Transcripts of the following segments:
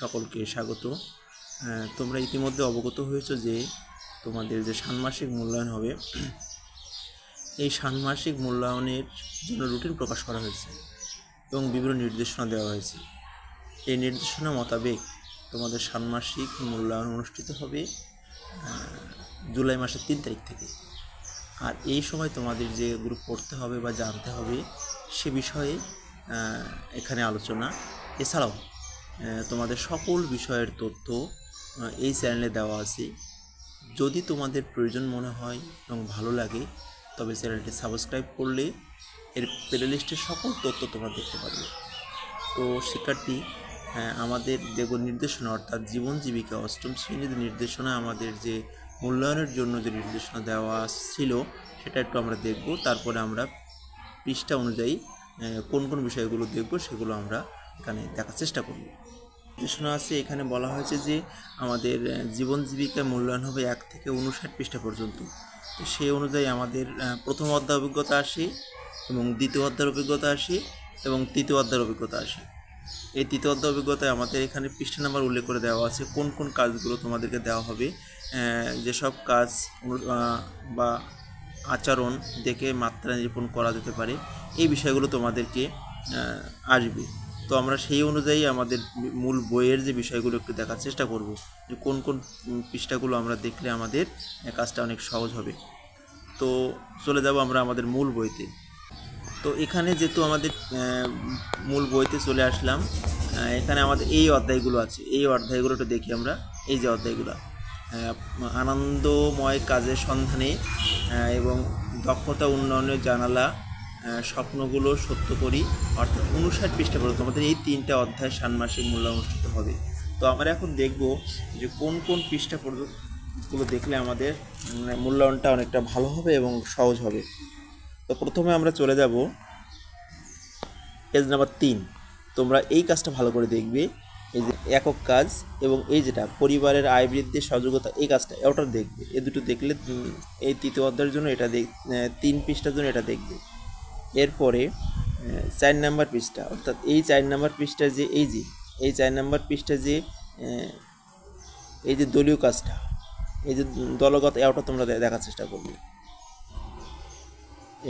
সকলকে স্বাগত তোমরা ইতিমধ্যে অবগত হয়েছো যে তোমাদের যে ষান্মাসিক মূল্যায়ন হবে এই ষান্মাসিক মূল্যায়নের জন্য রুটিন প্রকাশ করা হয়েছে এবং বিভিন্ন নির্দেশনা দেওয়া হয়েছে এই নির্দেশনা মোতাবেক তোমাদের ষান্মাসিক মূল্যায়ন অনুষ্ঠিত হবে জুলাই মাসের তিন তারিখ থেকে আর এই সময় তোমাদের যে গ্রুপ পড়তে হবে বা জানতে হবে সে বিষয়ে এখানে আলোচনা এছাড়াও তোমাদের সকল বিষয়ের তথ্য এই চ্যানেলে দেওয়া আছে যদি তোমাদের প্রয়োজন মনে হয় এবং ভালো লাগে তবে চ্যানেলটি সাবস্ক্রাইব করলে এর প্লেলিস্টের সকল তথ্য তোমরা দেখতে পারবে তো শিক্ষার্থী আমাদের দেব নির্দেশনা অর্থাৎ জীবন জীবিকা অষ্টম শ্রেণীর নির্দেশনা আমাদের যে মূল্যায়নের জন্য যে নির্দেশনা দেওয়া ছিল সেটা একটু আমরা দেখব তারপরে আমরা পৃষ্ঠা অনুযায়ী কোন কোন বিষয়গুলো দেখব সেগুলো আমরা এখানে দেখার চেষ্টা করব শোনা আছে এখানে বলা হয়েছে যে আমাদের জীবন জীবিকা মূল্যায়ন হবে এক থেকে উনষাট পৃষ্ঠা পর্যন্ত তো সেই অনুযায়ী আমাদের প্রথম অধ্যায় অভিজ্ঞতা আসে এবং দ্বিতীয় অধ্যায়ের অভিজ্ঞতা আসে এবং তৃতীয় অধ্যায়ের অভিজ্ঞতা আসে এই তৃতীয় অধ্যায় অভিজ্ঞতায় আমাদের এখানে পৃষ্ঠা নাম্বার উল্লেখ করে দেওয়া আছে কোন কোন কাজগুলো তোমাদেরকে দেওয়া হবে যেসব কাজ বা আচরণ দেখে মাত্রা নিরূপণ করা যেতে পারে এই বিষয়গুলো তোমাদেরকে আসবে তো আমরা সেই অনুযায়ী আমাদের মূল বইয়ের যে বিষয়গুলো একটু দেখার চেষ্টা করব যে কোন কোন পৃষ্ঠাগুলো আমরা দেখলে আমাদের কাজটা অনেক সহজ হবে তো চলে যাব আমরা আমাদের মূল বইতে তো এখানে যেহেতু আমাদের মূল বইতে চলে আসলাম এখানে আমাদের এই অধ্যায়গুলো আছে এই অধ্যায়গুলো একটু দেখি আমরা এই যে অধ্যায়গুলো আনন্দময় কাজের সন্ধানে এবং দক্ষতা উন্নয়নের জানালা স্বপ্নগুলো সত্য করি অর্থাৎ উনষাট পৃষ্ঠা পর্যন্ত আমাদের এই তিনটা অধ্যায় ষান্মাসিক মূল্য অনুষ্ঠিত হবে তো আমরা এখন দেখব যে কোন কোন পৃষ্ঠা পর্যন্তগুলো দেখলে আমাদের মানে, মূল্যায়নটা অনেকটা ভালো হবে এবং সহজ হবে তো প্রথমে আমরা চলে যাব পেজ নাম্বার তিন তোমরা এই কাজটা ভালো করে দেখবে এই যে একক কাজ এবং এই যেটা পরিবারের আয় বৃদ্ধির সহযোগিতা এই কাজটা ওটা দেখবে এ দুটো দেখলে এই তৃতীয় অধ্যায়ের জন্য এটা দেখ তিন পৃষ্ঠার জন্য এটা দেখবে এরপরে চার নাম্বার পৃষ্ঠা অর্থাৎ এই চার নাম্বার পৃষ্ঠা যে এই যে এই চার নাম্বার পৃষ্ঠা যে এই যে দলীয় কাজটা এই যে দলগত এটা তোমরা দেখার চেষ্টা করবে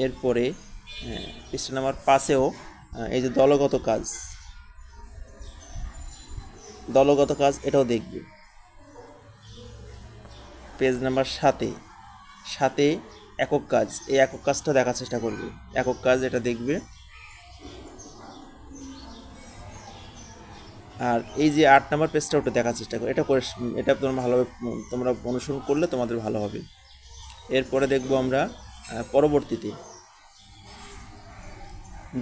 এরপরে পৃষ্ঠা নাম্বার পাঁচেও এই যে দলগত কাজ দলগত কাজ এটাও দেখবে পেজ নাম্বার সাতে সাতে একক কাজ এই একক কাজটা দেখার চেষ্টা করবে একক কাজ এটা দেখবে আর এই যে আট নাম্বার পেজটা ওটা দেখার চেষ্টা করবে এটা করে এটা তোমরা ভালোভাবে তোমরা অনুসরণ করলে তোমাদের ভালো হবে এরপরে দেখব আমরা পরবর্তীতে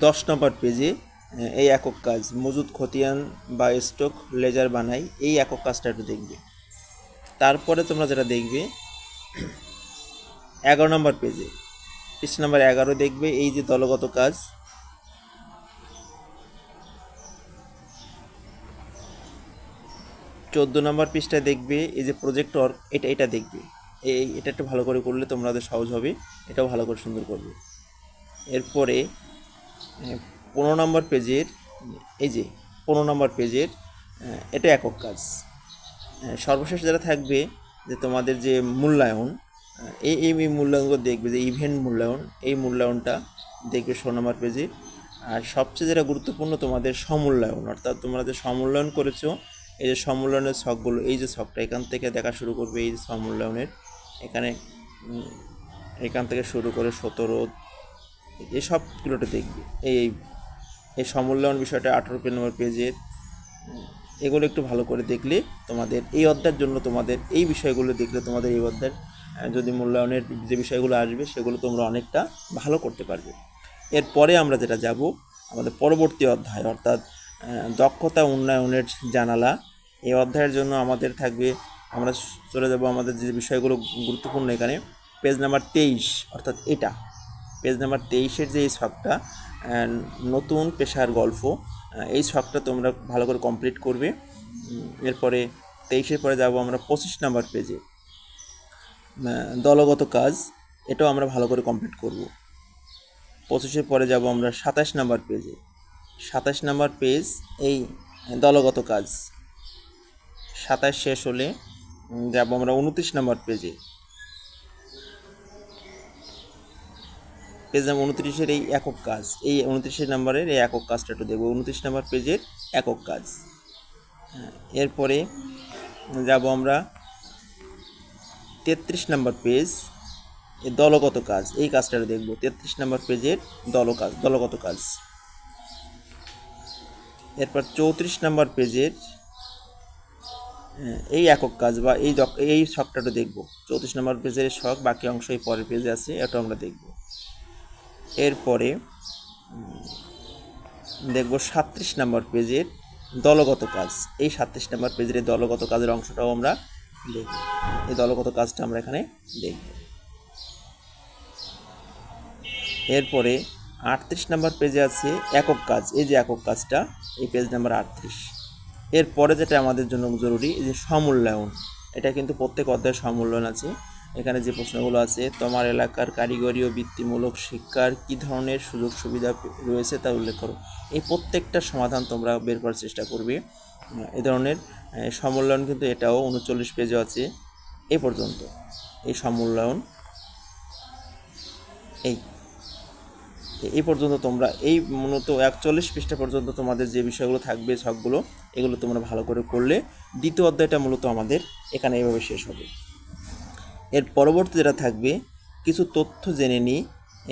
দশ নম্বর পেজে এই একক কাজ মজুদ খতিয়ান বা স্টক লেজার বানাই এই একক কাজটা একটু দেখবে তারপরে তোমরা যেটা দেখবে এগারো নম্বর পেজে পৃষ্ঠ নাম্বার এগারো দেখবে এই যে দলগত কাজ চোদ্দো নম্বর পৃষ্ঠায় দেখবে এই যে প্রজেক্ট এটা এটা দেখবে এই এটা একটু ভালো করে করলে তোমাদের সহজ হবে এটাও ভালো করে সুন্দর করবে এরপরে পনেরো নম্বর পেজের এই যে পনেরো নম্বর পেজের এটা একক কাজ সর্বশেষ যারা থাকবে যে তোমাদের যে মূল্যায়ন এই এই মূল্যায়নগুলো দেখবে যে ইভেন্ট মূল্যায়ন এই মূল্যায়নটা দেখবে ষোলো নম্বর পেজে আর সবচেয়ে যেটা গুরুত্বপূর্ণ তোমাদের সমূল্যায়ন অর্থাৎ তোমরা যে সমূল্যায়ন করেছো এই যে সমূল্যায়নের ছকগুলো এই যে ছকটা এখান থেকে দেখা শুরু করবে এই যে সমূল্যায়নের এখানে এখান থেকে শুরু করে সতেরো এই সবগুলোটা দেখবে এই এই সমূল্যায়ন বিষয়টা আঠারো নম্বর পেজের এগুলো একটু ভালো করে দেখলে তোমাদের এই অধ্যায়ের জন্য তোমাদের এই বিষয়গুলো দেখলে তোমাদের এই অধ্যায়ের হ্যাঁ, যদি মূল্যায়নের যে বিষয়গুলো আসবে সেগুলো তোমরা অনেকটা ভালো করতে পারবে এরপরে আমরা যেটা যাব আমাদের পরবর্তী অধ্যায় অর্থাৎ দক্ষতা উন্নয়নের জানালা এই অধ্যায়ের জন্য আমাদের থাকবে আমরা চলে যাব আমাদের যে বিষয়গুলো গুরুত্বপূর্ণ এখানে পেজ নাম্বার তেইশ অর্থাৎ এটা পেজ নাম্বার তেইশের যে এই শখটা নতুন পেশার গল্প এই শখটা তোমরা ভালো করে কমপ্লিট করবে এরপরে তেইশের পরে যাব আমরা পঁচিশ নাম্বার পেজে দলগত কাজ এটাও আমরা ভালো করে কমপ্লিট করব পঁচিশের পরে যাব আমরা সাতাশ নাম্বার পেজে সাতাশ নাম্বার পেজ এই দলগত কাজ সাতাশ শেষ হলে যাব আমরা উনত্রিশ নাম্বার পেজে পেজ নাম্বার উনত্রিশের এই একক কাজ এই উনত্রিশের নাম্বারের এই একক কাজটা একটু দেবো উনত্রিশ নাম্বার পেজের একক কাজ হ্যাঁ, এরপরে যাব আমরা তেত্রিশ নাম্বার পেজ এ দলগত কাজ এই কাজটা দেখব তেত্রিশ নাম্বার পেজের দল কাজ দলগত কাজ এরপর চৌত্রিশ নাম্বার পেজের এই একক কাজ বা এই এই শখটাটা দেখব চৌত্রিশ নম্বর পেজের শখ বাকি অংশ এই পরের পেজে আছে এটা আমরা দেখব এরপরে দেখব সাত্রিশ নম্বর পেজের দলগত কাজ এই সাত্রিশ নম্বর পেজের দলগত কাজের অংশটাও আমরা এই দলগত কাজটা আমরা এখানে দেখব এরপরে আটত্রিশ নাম্বার পেজে আছে একক কাজ এই যে একক কাজটা এই পেজ নাম্বার আটত্রিশ এরপরে যেটা আমাদের জন্য জরুরি এই যে সমূল্যায়ন এটা কিন্তু প্রত্যেক অধ্যায় সমূল্যায়ন আছে এখানে যে প্রশ্নগুলো আছে তোমার এলাকার কারিগরি ও বৃত্তিমূলক শিক্ষার কি ধরনের সুযোগ সুবিধা রয়েছে তা উল্লেখ করো এই প্রত্যেকটা সমাধান তোমরা বের করার চেষ্টা করবে এ ধরনের সমল্যায়ন কিন্তু এটাও উনচল্লিশ পেজে আছে এ পর্যন্ত এই সমল্যায়ন এই এই পর্যন্ত তোমরা এই মূলত একচল্লিশ পৃষ্ঠা পর্যন্ত তোমাদের যে বিষয়গুলো থাকবে সবগুলো এগুলো তোমরা ভালো করে করলে দ্বিতীয় অধ্যায়টা মূলত আমাদের এখানে এইভাবে শেষ হবে এর পরবর্তী যেটা থাকবে কিছু তথ্য জেনে নিই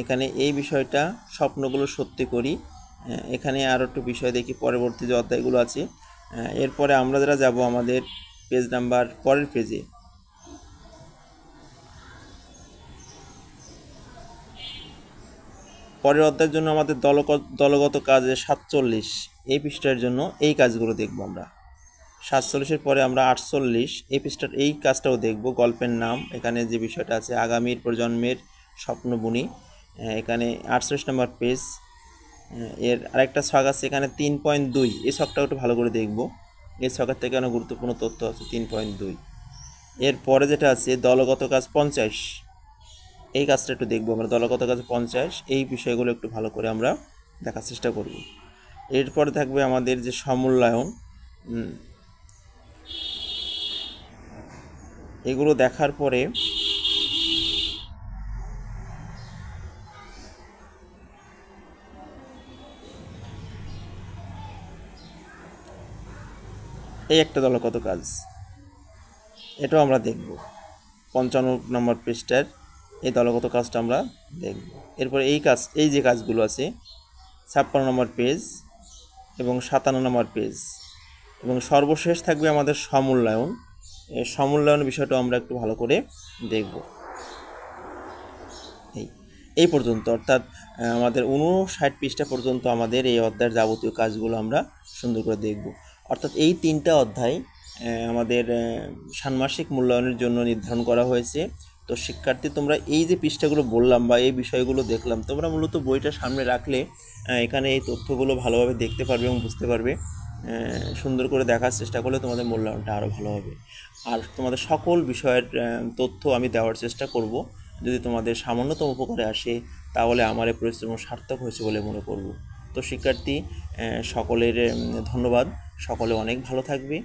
এখানে এই বিষয়টা স্বপ্নগুলো সত্যি করি এখানে আরও একটু বিষয় দেখি পরবর্তী যে অধ্যায়গুলো আছে এরপরে আমরা যারা যাব আমাদের পেজ নাম্বার পরের পেজে পরের অধ্যায়ের জন্য আমাদের দলগত দলগত কাজে সাতচল্লিশ এই পৃষ্ঠার জন্য এই কাজগুলো দেখব আমরা সাতচল্লিশের পরে আমরা আটচল্লিশ এই পৃষ্ঠার এই কাজটাও দেখব গল্পের নাম এখানে যে বিষয়টা আছে আগামীর প্রজন্মের স্বপ্নবুনি এখানে আটচল্লিশ নম্বর পেজ এর আরেকটা ছক আছে এখানে তিন পয়েন্ট দুই এই ছকটা একটু ভালো করে দেখব এই ছকের থেকে অনেক গুরুত্বপূর্ণ তথ্য আছে তিন পয়েন্ট দুই এর পরে যেটা আছে দলগত কাজ পঞ্চাশ এই কাজটা একটু দেখবো আমরা দলগত কাজ পঞ্চাশ এই বিষয়গুলো একটু ভালো করে আমরা দেখার চেষ্টা করব এরপরে থাকবে আমাদের যে সমূল্যায়ন এগুলো দেখার পরে এই একটা দলের কত কাজ এটাও আমরা দেখব পঞ্চান্ন নম্বর পৃষ্ঠার এই দলগত কাজটা আমরা দেখব এরপর এই কাজ এই যে কাজগুলো আছে ছাপ্পান্ন নম্বর পেজ এবং সাতান্ন নম্বর পেজ এবং সর্বশেষ থাকবে আমাদের সমূল্যায়ন এই সমূল্যায়ন বিষয়টা আমরা একটু ভালো করে দেখব এই এই পর্যন্ত অর্থাৎ আমাদের উনষাট পৃষ্ঠা পর্যন্ত আমাদের এই অধ্যায়ের যাবতীয় কাজগুলো আমরা সুন্দর করে দেখব অর্থাৎ এই তিনটা অধ্যায় আমাদের ষান্মাসিক মূল্যায়নের জন্য নির্ধারণ করা হয়েছে তো শিক্ষার্থী তোমরা এই যে পৃষ্ঠাগুলো বললাম বা এই বিষয়গুলো দেখলাম তোমরা মূলত বইটা সামনে রাখলে এখানে এই তথ্যগুলো ভালোভাবে দেখতে পারবে এবং বুঝতে পারবে সুন্দর করে দেখার চেষ্টা করলে তোমাদের মূল্যায়নটা আরও ভালো হবে আর তোমাদের সকল বিষয়ের তথ্য আমি দেওয়ার চেষ্টা করব যদি তোমাদের সামান্যতম উপকারে আসে তাহলে আমার এই পরিশ্রম সার্থক হয়েছে বলে মনে করব তো শিক্ষার্থী সকলের ধন্যবাদ সকলে অনেক ভালো থাকবে